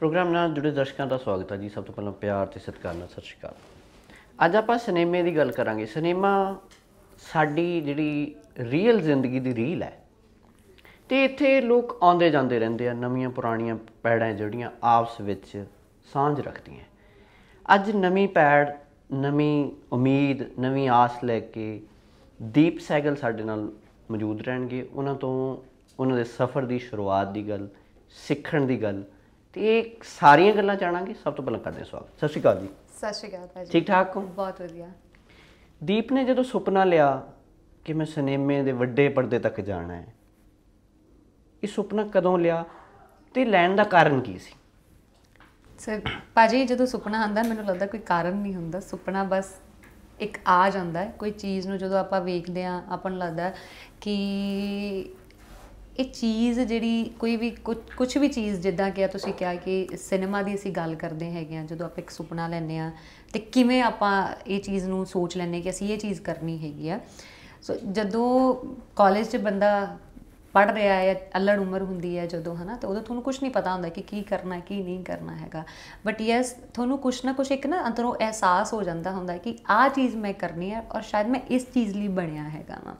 programme ਨਾਲ ਜੁੜੇ ਦਰਸ਼ਕਾਂ ਦਾ ਸਵਾਗਤ ਹੈ ਜੀ ਸਭ ਤੋਂ ਪਹਿਲਾਂ ਪਿਆਰ ਤੇ ਸਤਿਕਾਰ ਨਾਲ ਸਤਿ ਸ਼੍ਰੀ ਅਕਾਲ ਅੱਜ ਆਪਾਂ ਸਿਨੇਮੇ ਦੀ ਗੱਲ ਕਰਾਂਗੇ ਸਿਨੇਮਾ ਸਾਡੀ ਜਿਹੜੀ ਰੀਅਲ ਜ਼ਿੰਦਗੀ ਦੀ ਰੀਲ ਹੈ ਤੇ ਇੱਥੇ ਲੋਕ ਆਉਂਦੇ ਜਾਂਦੇ ਰਹਿੰਦੇ ਆ ਨਵੀਆਂ ਪੁਰਾਣੀਆਂ ਪੈੜਾਂ ਜਿਹੜੀਆਂ ਆਪਸ ਵਿੱਚ ਸਾਂਝ ਰੱਖਦੀਆਂ ਅੱਜ ਨਵੀਂ ਪੈੜ ਨਵੀਂ ਉਮੀਦ ਨਵੀਂ ਆਸ ਲੈ ਕੇ ਦੀਪ ਸੈਗਲ ਸਾਡੇ ਨਾਲ ਮੌਜੂਦ ਰਹਿਣਗੇ ਉਹਨਾਂ ਤੋਂ ਉਹਨਾਂ ਦੇ ਸਫ਼ਰ ਦੀ ਸ਼ੁਰੂਆਤ ਦੀ ਗੱਲ ਸਿੱਖਣ ਦੀ ਗੱਲ ਤੇ ਇਹ ਸਾਰੀਆਂ ਗੱਲਾਂ ਜਾਣਾਂਗੇ ਸਭ ਤੋਂ ਪਹਿਲਾਂ ਕਰਦੇ ਸਵਾਗਤ ਸਤਿ ਸ਼੍ਰੀ ਅਕਾਲ ਜੀ ਸਤਿ ਸ਼੍ਰੀ ਅਕਾਲ ਭਾਜੀ ਠੀਕ ਠਾਕ ਹੋ ਬਹੁਤ ਵਧੀਆ ਦੀਪ ਨੇ ਜਦੋਂ ਸੁਪਨਾ ਲਿਆ ਕਿ ਮੈਂ ਸਿਨੇਮੇ ਦੇ ਵੱਡੇ ਪਰਦੇ ਤੱਕ ਜਾਣਾ ਹੈ ਇਹ ਸੁਪਨਾ ਕਦੋਂ ਲਿਆ ਤੇ ਲੈਣ ਦਾ ਕਾਰਨ ਕੀ ਸੀ ਸਰ ਭਾਜੀ ਜਦੋਂ ਸੁਪਨਾ ਆਂਦਾ ਮੈਨੂੰ ਲੱਗਦਾ ਕੋਈ ਕਾਰਨ ਨਹੀਂ ਹੁੰਦਾ ਸੁਪਨਾ ਬਸ ਇੱਕ ਆ ਜਾਂਦਾ ਹੈ ਕੋਈ ਚੀਜ਼ ਨੂੰ ਜਦੋਂ ਆਪਾਂ ਵੇਖਦੇ ਆ ਆਪਾਂ ਨੂੰ ਲੱਗਦਾ ਕਿ ਇਹ ਚੀਜ਼ ਜਿਹੜੀ ਕੋਈ ਵੀ ਕੁਝ ਵੀ ਚੀਜ਼ ਜਿੱਦਾਂ ਕਿ ਤੁਸੀਂ ਕਿਹਾ ਕਿ ਸਿਨੇਮਾ ਦੀ ਅਸੀਂ ਗੱਲ ਕਰਦੇ ਹੈਗੇ ਆ ਜਦੋਂ ਆਪਾਂ ਇੱਕ ਸੁਪਨਾ ਲੈਨੇ ਆ ਤੇ ਕਿਵੇਂ ਆਪਾਂ ਇਹ ਚੀਜ਼ ਨੂੰ ਸੋਚ ਲੈਨੇ ਕਿ ਅਸੀਂ ਇਹ ਚੀਜ਼ ਕਰਨੀ ਹੈਗੀ ਆ ਸੋ ਜਦੋਂ ਕਾਲਜ 'ਚ ਬੰਦਾ ਪੜ ਰਿਹਾ ਹੈ ਅਲੜ ਉਮਰ ਹੁੰਦੀ ਹੈ ਜਦੋਂ ਹਨਾ ਤੇ ਉਦੋਂ ਤੁਹਾਨੂੰ ਕੁਝ ਨਹੀਂ ਪਤਾ ਹੁੰਦਾ ਕਿ ਕੀ ਕਰਨਾ ਹੈ ਕੀ ਨਹੀਂ ਕਰਨਾ ਹੈਗਾ ਬਟ ਯੈਸ ਤੁਹਾਨੂੰ ਕੁਝ ਨਾ ਕੁਝ ਇੱਕ ਨਾ ਅੰਦਰੋਂ ਅਹਿਸਾਸ ਹੋ ਜਾਂਦਾ ਹੁੰਦਾ ਕਿ ਆਹ ਚੀਜ਼ ਮੈਂ ਕਰਨੀ ਹੈ ਔਰ ਸ਼ਾਇਦ ਮੈਂ ਇਸ ਚੀਜ਼ ਲਈ ਬਣਿਆ ਹੈਗਾ ਨਾ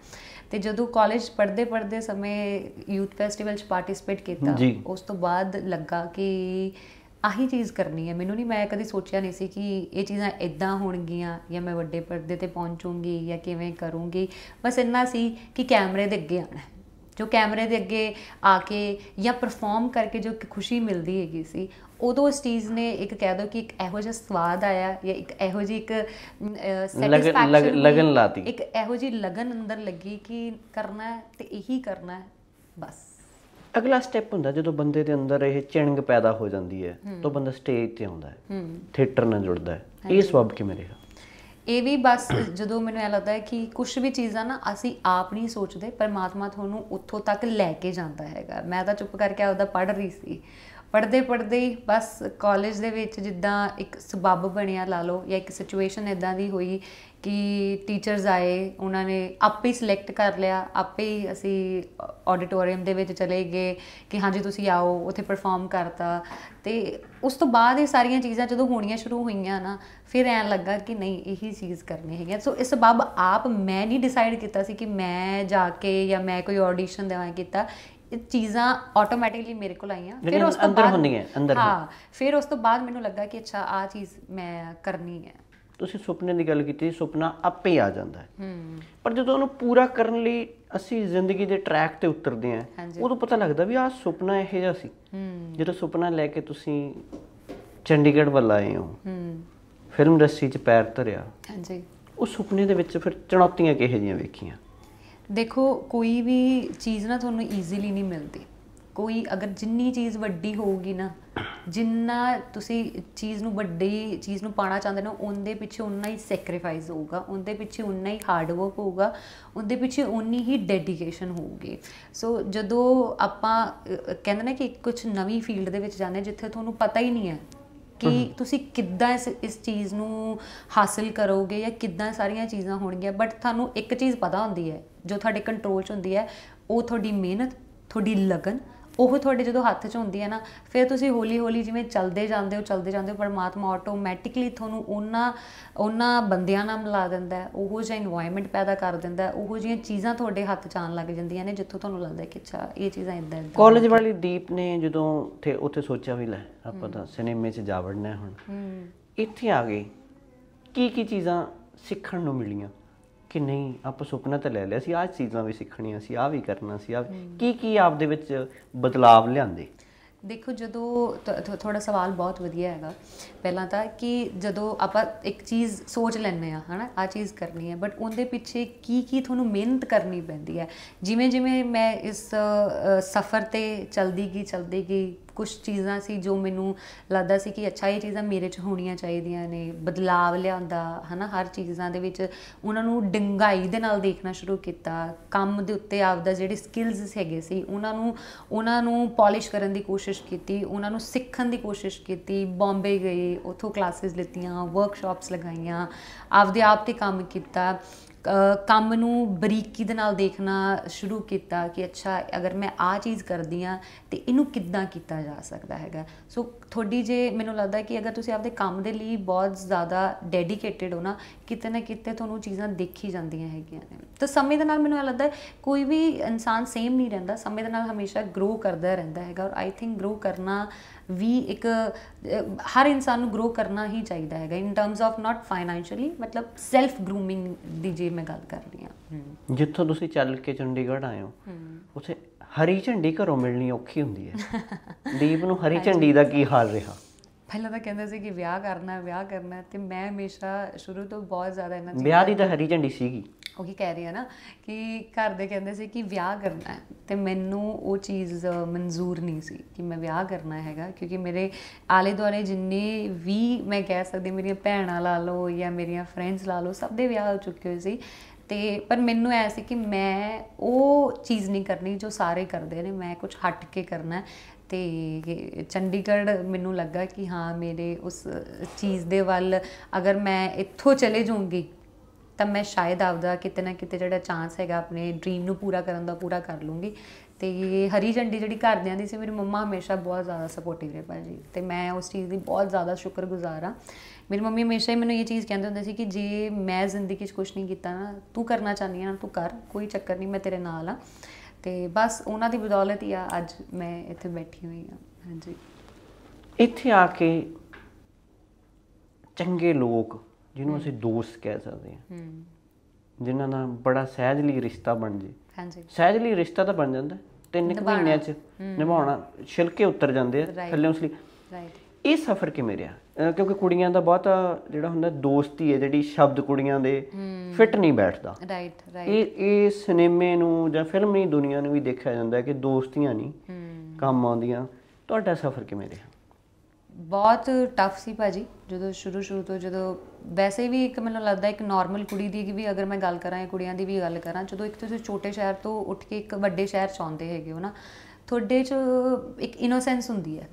ਤੇ ਜਦੋਂ ਕਾਲਜ ਪੜ੍ਹਦੇ ਪੜ੍ਹਦੇ ਸਮੇਂ ਯੂਥ ਫੈਸਟੀਵਲ 'ਚ ਪਾਰਟਿਸਿਪੇਟ ਕੀਤਾ ਉਸ ਤੋਂ ਬਾਅਦ ਲੱਗਾ ਕਿ ਆਹੀ ਚੀਜ਼ ਕਰਨੀ ਹੈ ਮੈਨੂੰ ਨਹੀਂ ਮੈਂ ਕਦੀ ਸੋਚਿਆ ਨਹੀਂ ਸੀ ਕਿ ਇਹ ਚੀਜ਼ਾਂ ਇਦਾਂ ਹੋਣਗੀਆਂ ਜਾਂ ਮੈਂ ਵੱਡੇ ਪਰਦੇ ਤੇ ਪਹੁੰਚੂੰਗੀ ਜਾਂ ਕਿਵੇਂ ਕਰੂੰਗੀ ਬਸ ਇੰਨਾ ਸੀ ਕਿ ਕੈਮਰੇ ਦੇ ਅੱਗੇ ਆਣਾ ਜੋ ਕੈਮਰੇ ਦੇ ਅੱਗੇ ਆ ਕੇ ਜਾਂ ਪਰਫਾਰਮ ਕਰਕੇ ਜੋ ਖੁਸ਼ੀ ਮਿਲਦੀ ਹੈਗੀ ਸੀ ਉਦੋਂ ਇਸ ਚੀਜ਼ ਨੇ ਇੱਕ ਕਹਿ ਦੋ ਕਿ ਇੱਕ ਇਹੋ ਜਿਹਾ ਸਵਾਦ ਆਇਆ ਜਾਂ ਇੱਕ ਇਹੋ ਜੀ ਇੱਕ ਸੈਟੀਸਫੈਕਸ਼ਨ ਲਗਨ ਲਾਤੀ ਇੱਕ ਇਹੋ ਜੀ ਲਗਨ ਅੰਦਰ ਲੱਗੀ ਕਿ ਕਰਨਾ ਤੇ ਇਹੀ ਕਰਨਾ ਬਸ ਅਗਲਾ ਸਟੈਪ ਹੁੰਦਾ ਜਦੋਂ ਬੰਦੇ ਦੇ ਅੰਦਰ ਇਹ ਚਿੰਗ ਪੈਦਾ ਹੋ ਜਾਂਦੀ ਹੈ ਤਾਂ ਬੰਦਾ ਸਟੇਜ ਤੇ ਆਉਂਦਾ ਹੈ ਥੀਏਟਰ ਨਾਲ ਜੁੜਦਾ ਹੈ ਇਹ ਸਬਬ ਕਿਵੇਂ ਰਿਹਾ ਇਹ ਵੀ ਬਸ ਜਦੋਂ ਮੈਨੂੰ ਇਹ ਲੱਗਦਾ ਹੈ ਕਿ ਕੁਝ ਵੀ ਚੀਜ਼ਾਂ ਨਾ ਅਸੀਂ ਆਪ ਨਹੀਂ ਸੋਚਦੇ ਪਰਮਾਤਮਾ ਤੁਹਾਨੂੰ ਉੱਥੋਂ ਤੱਕ ਲੈ ਕੇ ਜਾਂਦਾ ਹੈਗਾ ਮੈਂ ਤਾਂ ਚੁੱਪ ਕਰਕੇ ਆਪਦਾ ਪੜ੍ਹ ਰਹੀ ਸੀ ਪੜਦੇ ਪੜਦੇ ਹੀ ਬਸ ਕਾਲਜ ਦੇ ਵਿੱਚ ਜਿੱਦਾਂ ਇੱਕ ਸਬਬ ਬਣਿਆ ਲਾ ਲਓ ਜਾਂ ਇੱਕ ਸਿਚੁਏਸ਼ਨ ਇਦਾਂ ਦੀ ਹੋਈ ਕਿ ਟੀਚਰਸ ਆਏ ਉਹਨਾਂ ਨੇ ਆਪੇ ਹੀ ਸਿਲੈਕਟ ਕਰ ਲਿਆ ਆਪੇ ਹੀ ਅਸੀਂ ਆਡੀਟੋਰੀਅਮ ਦੇ ਵਿੱਚ ਚਲੇ ਗਏ ਕਿ ਹਾਂਜੀ ਤੁਸੀਂ ਆਓ ਉੱਥੇ ਪਰਫਾਰਮ ਕਰਤਾ ਤੇ ਉਸ ਤੋਂ ਬਾਅਦ ਇਹ ਸਾਰੀਆਂ ਚੀਜ਼ਾਂ ਜਦੋਂ ਹੋਣੀਆਂ ਸ਼ੁਰੂ ਹੋਈਆਂ ਨਾ ਫਿਰ ਐਂ ਲੱਗਾ ਕਿ ਨਹੀਂ ਇਹੀ ਚੀਜ਼ ਕਰਨੀ ਹੈਗੀ ਸੋ ਇਸ ਸਬਬ ਆਪ ਮੈਂ ਨਹੀਂ ਡਿਸਾਈਡ ਕੀਤਾ ਸੀ ਕਿ ਮੈਂ ਜਾ ਕੇ ਜਾਂ ਮੈਂ ਕੋਈ ਆਡੀਸ਼ਨ ਦੇਵਾਂ ਕੀਤਾ ਚੀਜ਼ਾਂ ਆਟੋਮੈਟਿਕਲੀ ਮੇਰੇ ਕੋਲ ਆਈਆਂ ਫਿਰ ਉਸ ਤੋਂ ਬਾਅਦ ਹੁੰਦੀਆਂ ਅੰਦਰ ਹਾਂ ਫਿਰ ਉਸ ਤੋਂ ਬਾਅਦ ਮੈਨੂੰ ਲੱਗਾ ਕਿ ਅੱਛਾ ਆ ਚੀਜ਼ ਮੈਂ ਕਰਨੀ ਹੈ ਤੁਸੀਂ ਸੁਪਨੇ ਦੀ ਗੱਲ ਕੀਤੀ ਸੁਪਨਾ ਆਪੇ ਆ ਜਾਂਦਾ ਹੈ ਪਰ ਜਦੋਂ ਉਹਨੂੰ ਪੂਰਾ ਕਰਨ ਲਈ ਅਸੀਂ ਜ਼ਿੰਦਗੀ ਦੇ ਟਰੈਕ ਤੇ ਉਤਰਦੇ ਹਾਂ ਉਦੋਂ ਪਤਾ ਲੱਗਦਾ ਵੀ ਆ ਸੁਪਨਾ ਇਹੋ ਜਿਹਾ ਸੀ ਜਦੋਂ ਸੁਪਨਾ ਲੈ ਕੇ ਤੁਸੀਂ ਚੰਡੀਗੜ੍ਹ ਵੱਲ ਆਏ ਹੋ ਫਿਲਮ ਰਸੀ 'ਚ ਪੈਰ ਧਰਿਆ ਹਾਂਜੀ ਉਹ ਸੁਪਨੇ ਦੇ ਵਿੱਚ ਫਿਰ ਚੁਣੌਤੀਆਂ ਕਿਹੋ ਜਿਹੀਆਂ ਵੇਖੀਆਂ ਦੇਖੋ ਕੋਈ ਵੀ ਚੀਜ਼ ਨਾ ਤੁਹਾਨੂੰ ਈਜ਼ੀਲੀ ਨਹੀਂ ਮਿਲਦੀ ਕੋਈ ਅਗਰ ਜਿੰਨੀ ਚੀਜ਼ ਵੱਡੀ ਹੋਊਗੀ ਨਾ ਜਿੰਨਾ ਤੁਸੀਂ ਚੀਜ਼ ਨੂੰ ਵੱਡੀ ਚੀਜ਼ ਨੂੰ ਪਾਣਾ ਚਾਹੁੰਦੇ ਨੇ ਉਹਦੇ ਪਿੱਛੇ ਉਨਾ ਹੀ ਸੈਕਰੀਫਾਈਸ ਹੋਊਗਾ ਉਹਦੇ ਪਿੱਛੇ ਉਨਾ ਹੀ ਹਾਰਡ ਵਰਕ ਹੋਊਗਾ ਉਹਦੇ ਪਿੱਛੇ ਉਨੀ ਹੀ ਡੈਡੀਕੇਸ਼ਨ ਹੋਊਗੀ ਸੋ ਜਦੋਂ ਆਪਾਂ ਕਹਿੰਦੇ ਨੇ ਕਿ ਕੁਝ ਨਵੀਂ ਫੀਲਡ ਦੇ ਵਿੱਚ ਜਾਂਦੇ ਜਿੱਥੇ ਤੁਹਾਨੂੰ ਪਤਾ ਹੀ ਨਹੀਂ ਹੈ ਕਿ ਤੁਸੀਂ ਕਿੱਦਾਂ ਇਸ ਇਸ ਚੀਜ਼ ਨੂੰ ਹਾਸਲ ਕਰੋਗੇ ਜਾਂ ਕਿੱਦਾਂ ਸਾਰੀਆਂ ਚੀਜ਼ਾਂ ਹੋਣਗੀਆਂ ਬਟ ਤੁਹਾਨੂੰ ਇੱਕ ਚੀਜ਼ ਪਤਾ ਹੁੰਦੀ ਹੈ ਜੋ ਤੁਹਾਡੇ ਕੰਟਰੋਲ 'ਚ ਹੁੰਦੀ ਹੈ ਉਹ ਤੁਹਾਡੀ ਮਿਹਨਤ ਤੁਹਾਡੀ ਲਗਨ ਉਹ ਤੁਹਾਡੇ ਜਦੋਂ ਹੱਥ 'ਚ ਹੁੰਦੀ ਹੈ ਨਾ ਫਿਰ ਤੁਸੀਂ ਹੌਲੀ-ਹੌਲੀ ਜਿਵੇਂ ਚੱਲਦੇ ਜਾਂਦੇ ਹੋ ਚੱਲਦੇ ਜਾਂਦੇ ਹੋ ਪਰਮਾਤਮਾ ਆਟੋਮੈਟਿਕਲੀ ਤੁਹਾਨੂੰ ਉਹਨਾਂ ਉਹਨਾਂ ਬੰਦਿਆਂ ਨਾਲ ਮਿਲਾ ਦਿੰਦਾ ਹੈ ਉਹੋ ਜਿਹਾ এনवायरमेंट ਪੈਦਾ ਕਰ ਦਿੰਦਾ ਹੈ ਉਹੋ ਜਿਹੀਆਂ ਚੀਜ਼ਾਂ ਤੁਹਾਡੇ ਹੱਥ 'ਚ ਆਣ ਲੱਗ ਜਾਂਦੀਆਂ ਨੇ ਜਿੱਥੋਂ ਤੁਹਾਨੂੰ ਲੱਗਦਾ ਕਿ ਅੱਛਾ ਇਹ ਚੀਜ਼ਾਂ ਇਦਾਂ ਹੈ ਕਾਲਜ ਵਾਲੀ ਦੀਪ ਨੇ ਜਦੋਂ ਉੱਥੇ ਉੱਥੇ ਸੋਚਿਆ ਵੀ ਲੈ ਆਪਾਂ ਤਾਂ ਸਿਨੇਮੇ 'ਚ ਜਾ ਵੜਨਾ ਹੁਣ ਇੱਥੇ ਆ ਗਈ ਕੀ ਕੀ ਚੀਜ਼ਾਂ ਸਿੱਖਣ ਨੂੰ ਮਿਲੀਆਂ ਕਿ ਨਹੀਂ ਆਪਾਂ ਸੁਪਨਾ ਤਾਂ ਲੈ ਲਿਆ ਸੀ ਆਹ ਚੀਜ਼ਾਂ ਵੀ ਸਿੱਖਣੀਆਂ ਸੀ ਆਹ ਵੀ ਕਰਨਾ ਸੀ ਆਹ ਕੀ ਕੀ ਆਪ ਦੇ ਵਿੱਚ ਬਦਲਾਅ ਲਿਆਂਦੇ ਦੇਖੋ ਜਦੋਂ ਥੋੜਾ ਸਵਾਲ ਬਹੁਤ ਵਧੀਆ ਹੈਗਾ ਪਹਿਲਾਂ ਤਾਂ ਕਿ ਜਦੋਂ ਆਪਾਂ ਇੱਕ ਚੀਜ਼ ਸੋਚ ਲੈਂਦੇ ਆ ਹਨਾ ਆ ਚੀਜ਼ ਕਰਨੀ ਹੈ ਬਟ ਉਹਦੇ ਪਿੱਛੇ ਕੀ ਕੀ ਤੁਹਾਨੂੰ ਮਿਹਨਤ ਕਰਨੀ ਪੈਂਦੀ ਹੈ ਜਿਵੇਂ ਜਿਵੇਂ ਮੈਂ ਇਸ ਸਫ਼ਰ ਤੇ ਚਲਦੀ ਗਈ ਚਲਦੀ ਗਈ ਕੁਝ ਚੀਜ਼ਾਂ ਸੀ ਜੋ ਮੈਨੂੰ ਲੱਗਦਾ ਸੀ ਕਿ ਅੱਛਾ ਇਹ ਚੀਜ਼ਾਂ ਮੇਰੇ 'ਚ ਹੋਣੀਆਂ ਚਾਹੀਦੀਆਂ ਨੇ ਬਦਲਾਵ ਲਿਆਉਂਦਾ ਹਨਾ ਹਰ ਚੀਜ਼ਾਂ ਦੇ ਵਿੱਚ ਉਹਨਾਂ ਨੂੰ ਡੰਗਾਈ ਦੇ ਨਾਲ ਦੇਖਣਾ ਸ਼ੁਰੂ ਕੀਤਾ ਕੰਮ ਦੇ ਉੱਤੇ ਆਪ ਦਾ ਜਿਹੜੇ ਸਕਿੱਲਸ ਹੈਗੇ ਸੀ ਉਹਨਾਂ ਨੂੰ ਉਹਨਾਂ ਨੂੰ ਪਾਲਿਸ਼ ਕਰਨ ਦੀ ਕੋਸ਼ਿਸ਼ ਕੀਤੀ ਉਹਨਾਂ ਨੂੰ ਸਿੱਖਣ ਦੀ ਕੋਸ਼ਿਸ਼ ਕੀਤੀ ਬੰਬੇ ਗਏ ਉੱਥੋਂ ਕਲਾਸਿਸ ਲਿੱਤੀਆਂ ਵਰਕਸ਼ਾਪਸ ਲਗਾਈਆਂ ਆਪਦੇ ਆਪ ਤੇ ਕੰਮ ਕੀਤਾ ਕੰਮ ਨੂੰ ਬਰੀਕੀ ਦੇ ਨਾਲ ਦੇਖਣਾ ਸ਼ੁਰੂ ਕੀਤਾ ਕਿ ਅੱਛਾ ਅਗਰ ਮੈਂ ਆ ਚੀਜ਼ ਕਰਦੀ ਆ ਤੇ ਇਹਨੂੰ ਕਿੱਦਾਂ ਕੀਤਾ ਜਾ ਸਕਦਾ ਹੈਗਾ ਸੋ ਥੋੜੀ ਜੇ ਮੈਨੂੰ ਲੱਗਦਾ ਕਿ ਅਗਰ ਤੁਸੀਂ ਆਪਦੇ ਕੰਮ ਦੇ ਲਈ ਬਹੁਤ ਜ਼ਿਆਦਾ ਡੈਡੀਕੇਟਿਡ ਹੋ ਨਾ ਕਿਤੇ ਨਾ ਕਿਤੇ ਤੁਹਾਨੂੰ ਚੀਜ਼ਾਂ ਦੇਖੀ ਜਾਂਦੀਆਂ ਹੈਗੀਆਂ ਨੇ ਤਾਂ ਸਮੇਂ ਦੇ ਨਾਲ ਮੈਨੂੰ ਇਹ ਲੱਗਦਾ ਕੋਈ ਵੀ ਇਨਸਾਨ ਸੇਮ ਨਹੀਂ ਰਹਿੰਦਾ ਸਮੇਂ ਦੇ ਨਾਲ ਹਮੇਸ਼ਾ ਗਰੋ ਕਰਦਾ ਰਹਿੰਦਾ ਹੈਗਾ ਔਰ ਆਈ ਥਿੰਕ ਗਰੋ ਕਰਨਾ ਵੀ ਇੱਕ ਹਰ ਇਨਸਾਨ ਨੂੰ ਗਰੋ ਕਰਨਾ ਹੀ ਚਾਹੀਦਾ ਹੈਗਾ in terms of not financially ਮਤਲਬ ਸੈਲਫ ਗਰੂਮਿੰਗ ਦੀ ਜੇ ਦੀ ਮੈਂ ਗੱਲ ਕਰ ਰਹੀ ਹਾਂ ਜਿੱਥੋਂ ਤੁਸੀਂ ਚੱਲ ਕੇ ਚੰਡੀਗੜ੍ਹ ਆਏ ਹੋ ਉੱਥੇ ਹਰੀ ਝੰਡੀ ਘਰੋਂ ਮਿਲਣੀ ਔਖੀ ਹੁੰਦੀ ਹੈ ਦੀਪ ਨੂੰ ਹਰੀ ਝੰਡੀ ਦਾ ਕੀ ਹਾਲ ਰਿਹਾ ਪਹਿਲਾਂ ਤਾਂ ਕਹਿੰਦੇ ਸੀ ਕਿ ਵਿਆਹ ਕਰਨਾ ਹੈ ਵਿਆਹ ਕਰਨਾ ਤੇ ਮੈਂ ਹਮੇਸ਼ਾ ਸ਼ੁਰੂ ਤੋਂ ਬਹੁਤ ਜ਼ਿਆਦਾ ਇਹਨਾਂ ਚੀਜ਼ਾਂ ਵਿਆਹ ਦੀ ਤਾਂ ਹਰੀ ਝੰਡੀ ਸੀਗੀ ਕੀ ਕਹਿ ਰਹੀ ਹੈ ਨਾ ਕਿ ਘਰ ਦੇ ਕਹਿੰਦੇ ਸੀ ਕਿ ਵਿਆਹ ਕਰਨਾ ਹੈ ਤੇ ਮੈਨੂੰ ਉਹ ਚੀਜ਼ ਮਨਜ਼ੂਰ ਨਹੀਂ ਸੀ ਕਿ ਮੈਂ ਵਿਆਹ ਕਰਨਾ ਹੈਗਾ ਕਿਉਂਕਿ ਮੇਰੇ ਆਲੇ ਦੁਆਲੇ ਜਿੰਨੇ ਵੀ ਮੈਂ ਕਹਿ ਸਕਦੀ ਮੇਰੀਆਂ ਭੈਣਾਂ ਲਾ ਲਓ ਜਾਂ ਮੇਰੀਆਂ ਫਰੈਂਡਸ ਲਾ ਲਓ ਸਭ ਦੇ ਵਿਆਹ ਹੋ ਚੁੱਕੇ ਹੋਏ ਸੀ ਤੇ ਪਰ ਮੈਨੂੰ ਐ ਸੀ ਕਿ ਮੈਂ ਉਹ ਚੀਜ਼ ਨਹੀਂ ਕਰਨੀ ਜੋ ਸਾਰੇ ਕਰਦੇ ਨੇ ਮੈਂ ਕੁਝ ਹਟ ਕੇ ਕਰਨਾ ਤੇ ਚੰਡੀਗੜ੍ਹ ਮੈਨੂੰ ਲੱਗਾ ਕਿ ਹਾਂ ਮੇਰੇ ਉਸ ਚੀਜ਼ ਦੇ ਵੱਲ ਅਗਰ ਮੈਂ ਇੱਥੋਂ ਚਲੇ ਜਾਊਂਗੀ ਤਾਂ ਮੈਂ ਸ਼ਾਇਦ ਆਪਦਾ ਕਿਤੇ ਨਾ ਕਿਤੇ ਜਿਹੜਾ ਚਾਂਸ ਹੈਗਾ ਆਪਣੇ ਡ੍ਰੀਮ ਨੂੰ ਪੂਰਾ ਕਰਨ ਦਾ ਪੂਰਾ ਕਰ ਲੂੰਗੀ ਤੇ ਹਰੀ ਝੰਡੀ ਜਿਹੜੀ ਘਰਦਿਆਂ ਦੀ ਸੀ ਮੇਰੀ ਮੰਮਾ ਹਮੇਸ਼ਾ ਬਹੁਤ ਜ਼ਿਆਦਾ ਸਪੋਰਟਿਵ ਰਹੇ ਭਾਜੀ ਤੇ ਮੈਂ ਉਸ ਚੀਜ਼ ਦੀ ਬਹੁਤ ਜ਼ਿਆਦਾ ਸ਼ੁਕਰਗੁਜ਼ਾਰ ਆ ਮੇਰੀ ਮੰਮੀ ਹਮੇਸ਼ਾ ਹੀ ਮੈਨੂੰ ਇਹ ਚੀਜ਼ ਕਹਿੰਦੇ ਹੁੰਦੇ ਸੀ ਕਿ ਜੇ ਮੈਂ ਜ਼ਿੰਦਗੀ 'ਚ ਕੁਝ ਨਹੀਂ ਕੀਤਾ ਨਾ ਤੂੰ ਕਰਨਾ ਚਾਹੁੰਦੀ ਆ ਨਾ ਤੂੰ ਕਰ ਕੋਈ ਚੱਕਰ ਨਹੀਂ ਮੈਂ ਤੇਰੇ ਨਾਲ ਆ ਤੇ ਬਸ ਉਹਨਾਂ ਦੀ ਬਦੌਲਤ ਹੀ ਆ ਅੱਜ ਮੈਂ ਇੱਥੇ ਬੈਠੀ ਹੋਈ ਆ ਹਾਂਜੀ ਇੱਥੇ ਆ ਕੇ ਚੰਗੇ ਲੋਕ ਜਿਹਨੂੰ ਅਸੀਂ ਦੋਸਤ ਕਹਿ ਸਕਦੇ ਹਾਂ ਜਿਨ੍ਹਾਂ ਨਾਲ ਬੜਾ ਸਹਿਜਲੀ ਰਿਸ਼ਤਾ ਬਣ ਜੇ ਹਾਂਜੀ ਸਹਿਜਲੀ ਰਿਸ਼ਤਾ ਤਾਂ ਬਣ ਜਾਂਦਾ ਤਿੰਨ ਕੁ ਮਹੀਨਿਆਂ 'ਚ ਨਿਭਾਉਣਾ ਛਿਲਕੇ ਉੱਤਰ ਜਾਂਦੇ ਆ ਥੱਲੇ ਉਸ ਲਈ ਰਾਈਟ ਇਹ ਸਫ਼ਰ ਕਿਵੇਂ ਰਿਹਾ ਕਿਉਂਕਿ ਕੁੜੀਆਂ ਦਾ ਬਹੁਤ ਜਿਹੜਾ ਹੁੰਦਾ ਦੋਸਤੀ ਹੈ ਜਿਹੜੀ ਸ਼ਬਦ ਕੁੜੀਆਂ ਦੇ ਫਿੱਟ ਨਹੀਂ ਬੈਠਦਾ ਰਾਈਟ ਰਾਈਟ ਇਹ ਇਹ ਸਿਨੇਮੇ ਨੂੰ ਜਾਂ ਫਿਲਮੀ ਦੁਨੀਆ ਨੂੰ ਵੀ ਦੇਖਿਆ ਜਾਂਦਾ ਕਿ ਦੋਸਤੀਆਂ ਨਹੀਂ ਕੰਮ ਆਉਂਦੀਆਂ ਤੁਹਾਡਾ ਸਫ਼ਰ ਕਿਵੇਂ ਰਿਹਾ ਬਹੁਤ ਟਫ ਸੀ ਭਾਜੀ ਜਦੋਂ ਸ਼ੁਰੂ ਸ਼ੁਰੂ ਤੋਂ ਜਦੋਂ ਵੈਸੇ ਵੀ ਇੱਕ ਮੈਨੂੰ ਲੱਗਦਾ ਇੱਕ ਨਾਰਮਲ ਕੁੜੀ ਦੀ ਵੀ ਅਗਰ ਮੈਂ ਗੱਲ ਕਰਾਂ ਇਹ ਕੁੜੀਆਂ ਦੀ ਵੀ ਗੱਲ ਕਰਾਂ ਜਦੋਂ ਇੱਕ ਤੁਸੀਂ ਛੋਟੇ ਸ਼ਹਿਰ ਤੋਂ ਉੱਠ ਕੇ ਇੱਕ ਵੱਡੇ ਸ਼ਹਿਰ ਚ ਆਉਂਦੇ ਹੈਗੇ ਹੋ ਨਾ ਤੁਹਾਡੇ ਚ ਇੱਕ ਇਨੋਸੈਂਸ ਹੁੰਦੀ ਹੈ